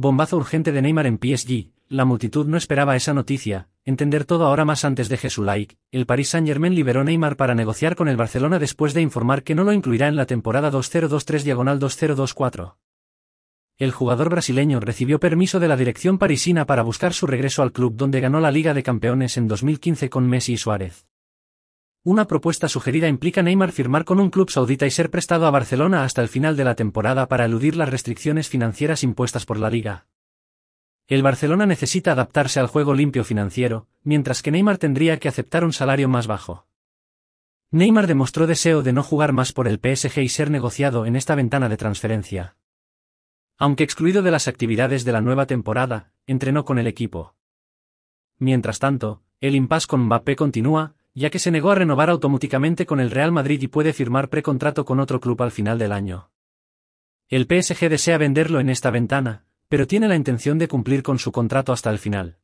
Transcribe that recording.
Bombazo urgente de Neymar en PSG, la multitud no esperaba esa noticia, entender todo ahora más antes de like. el Paris Saint-Germain liberó Neymar para negociar con el Barcelona después de informar que no lo incluirá en la temporada 2023-2024. El jugador brasileño recibió permiso de la dirección parisina para buscar su regreso al club donde ganó la Liga de Campeones en 2015 con Messi y Suárez. Una propuesta sugerida implica Neymar firmar con un club saudita y ser prestado a Barcelona hasta el final de la temporada para eludir las restricciones financieras impuestas por la liga. El Barcelona necesita adaptarse al juego limpio financiero, mientras que Neymar tendría que aceptar un salario más bajo. Neymar demostró deseo de no jugar más por el PSG y ser negociado en esta ventana de transferencia. Aunque excluido de las actividades de la nueva temporada, entrenó con el equipo. Mientras tanto, el impasse con Mbappé continúa, ya que se negó a renovar automáticamente con el Real Madrid y puede firmar precontrato con otro club al final del año. El PSG desea venderlo en esta ventana, pero tiene la intención de cumplir con su contrato hasta el final.